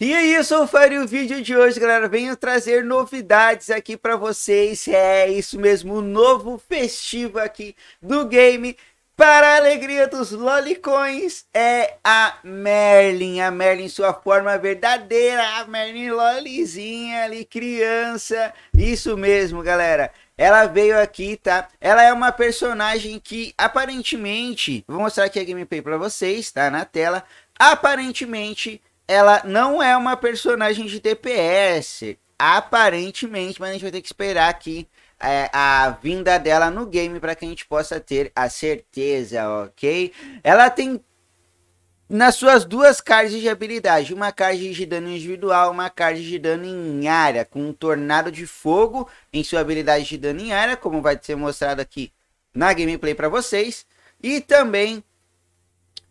E é isso, sou O vídeo de hoje, galera, venho trazer novidades aqui para vocês. É isso mesmo, um novo festivo aqui do game para a alegria dos lolicões é a Merlin, a Merlin sua forma verdadeira, a Merlin lolizinha ali, criança, isso mesmo galera, ela veio aqui, tá? Ela é uma personagem que aparentemente, vou mostrar aqui a gameplay para vocês, tá? Na tela, aparentemente ela não é uma personagem de DPS, aparentemente, mas a gente vai ter que esperar aqui é, a vinda dela no game para que a gente possa ter a certeza, ok? Ela tem nas suas duas cards de habilidade, uma card de dano individual, uma card de dano em área, com um tornado de fogo em sua habilidade de dano em área, como vai ser mostrado aqui na gameplay para vocês, e também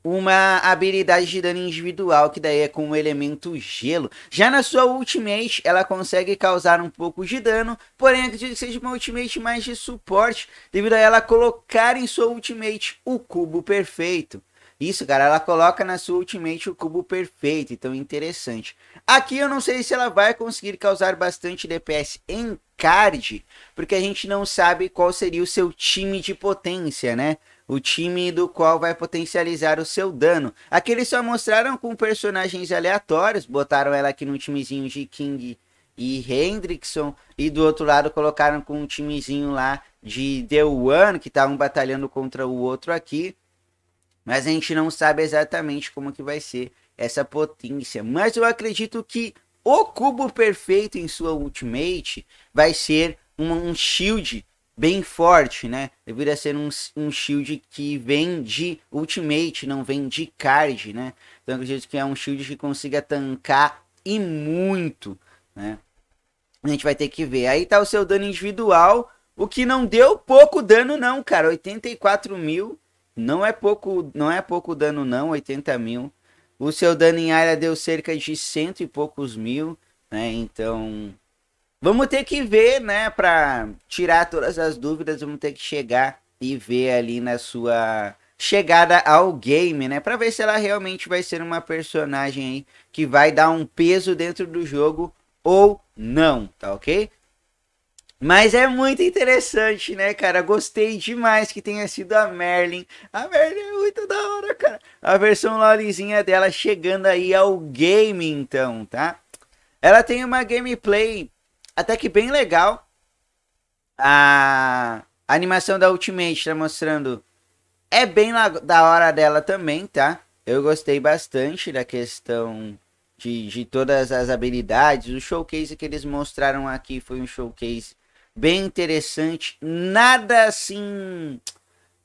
uma habilidade de dano individual, que daí é com o elemento gelo. Já na sua ultimate, ela consegue causar um pouco de dano, porém acredito que seja uma ultimate mais de suporte, devido a ela colocar em sua ultimate o cubo perfeito. Isso, cara, ela coloca na sua ultimate o cubo perfeito, então interessante. Aqui eu não sei se ela vai conseguir causar bastante DPS em card, porque a gente não sabe qual seria o seu time de potência, né? o time do qual vai potencializar o seu dano. Aqui eles só mostraram com personagens aleatórios, botaram ela aqui num timezinho de King e Hendrickson, e do outro lado colocaram com um timezinho lá de The One, que estavam batalhando contra o outro aqui. Mas a gente não sabe exatamente como que vai ser essa potência. Mas eu acredito que o cubo perfeito em sua ultimate vai ser um, um shield bem forte, né? Deveria ser um, um shield que vem de ultimate, não vem de card, né? Então acredito que é um shield que consiga tancar e muito, né? A gente vai ter que ver. Aí tá o seu dano individual, o que não deu pouco dano não, cara. 84 mil não é pouco, não é pouco dano não, 80 mil. O seu dano em área deu cerca de cento e poucos mil, né? Então Vamos ter que ver, né? Para tirar todas as dúvidas, vamos ter que chegar e ver ali na sua chegada ao game, né? Para ver se ela realmente vai ser uma personagem aí que vai dar um peso dentro do jogo ou não, tá ok? Mas é muito interessante, né, cara? Gostei demais que tenha sido a Merlin. A Merlin é muito da hora, cara. A versão lolizinha dela chegando aí ao game, então, tá? Ela tem uma gameplay até que bem legal. A, animação da Ultimate tá mostrando. É bem da hora dela também, tá? Eu gostei bastante da questão de, de todas as habilidades. O showcase que eles mostraram aqui foi um showcase bem interessante. Nada assim.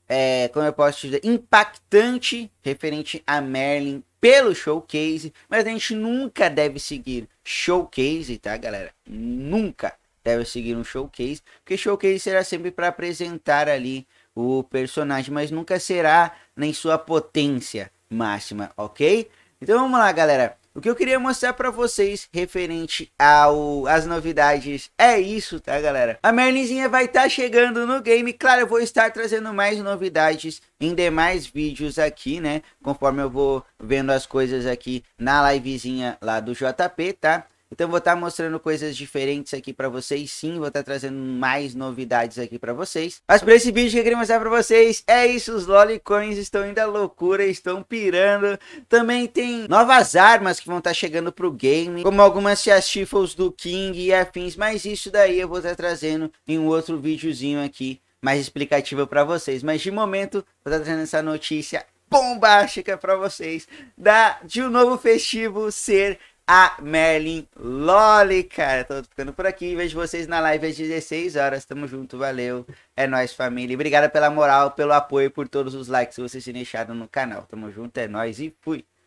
É, como eu posso dizer, impactante referente a Merlin pelo showcase, mas a gente nunca deve seguir showcase, tá, galera? Nunca deve seguir um showcase, porque showcase será sempre para apresentar ali o personagem, mas nunca será nem sua potência máxima, ok? Então vamos lá, galera. O que eu queria mostrar para vocês referente ao as novidades é isso, tá, galera? A Merlinzinha vai estar tá chegando no game. Claro, eu vou estar trazendo mais novidades em demais vídeos aqui, né? Conforme eu vou vendo as coisas aqui na livezinha lá do JP, tá? Então vou estar tá mostrando coisas diferentes aqui para vocês, sim, vou estar tá trazendo mais novidades aqui para vocês. Mas para esse vídeo que eu queria mostrar para vocês é isso, os Lolicoins estão indo à loucura, estão pirando. Também tem novas armas que vão estar tá chegando pro game, como algumas chifos do King e afins, mas isso daí eu vou estar tá trazendo em um outro videozinho aqui mais explicativo para vocês. Mas de momento, vou estar tá trazendo essa notícia bombástica para vocês da de um novo festivo ser a Merlin Lolly, cara. Tô ficando por aqui. Vejo vocês na live às 16 horas. Tamo junto, valeu. É nóis, família. Obrigada pela moral, pelo apoio, por todos os likes que vocês têm deixado no canal. Tamo junto, é nóis e fui.